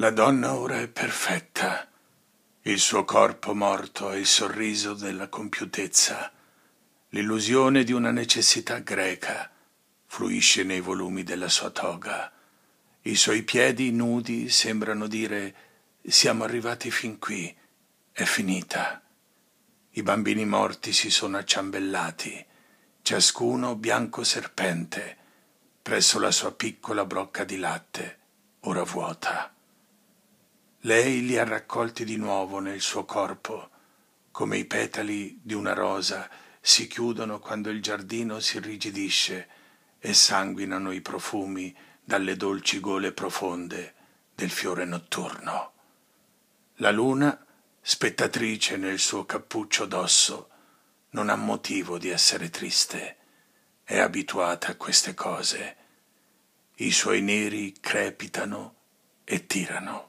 La donna ora è perfetta, il suo corpo morto è il sorriso della compiutezza, l'illusione di una necessità greca fluisce nei volumi della sua toga. I suoi piedi nudi sembrano dire siamo arrivati fin qui, è finita. I bambini morti si sono acciambellati, ciascuno bianco serpente, presso la sua piccola brocca di latte, ora vuota. Lei li ha raccolti di nuovo nel suo corpo, come i petali di una rosa si chiudono quando il giardino si irrigidisce e sanguinano i profumi dalle dolci gole profonde del fiore notturno. La luna, spettatrice nel suo cappuccio d'osso, non ha motivo di essere triste, è abituata a queste cose. I suoi neri crepitano e tirano.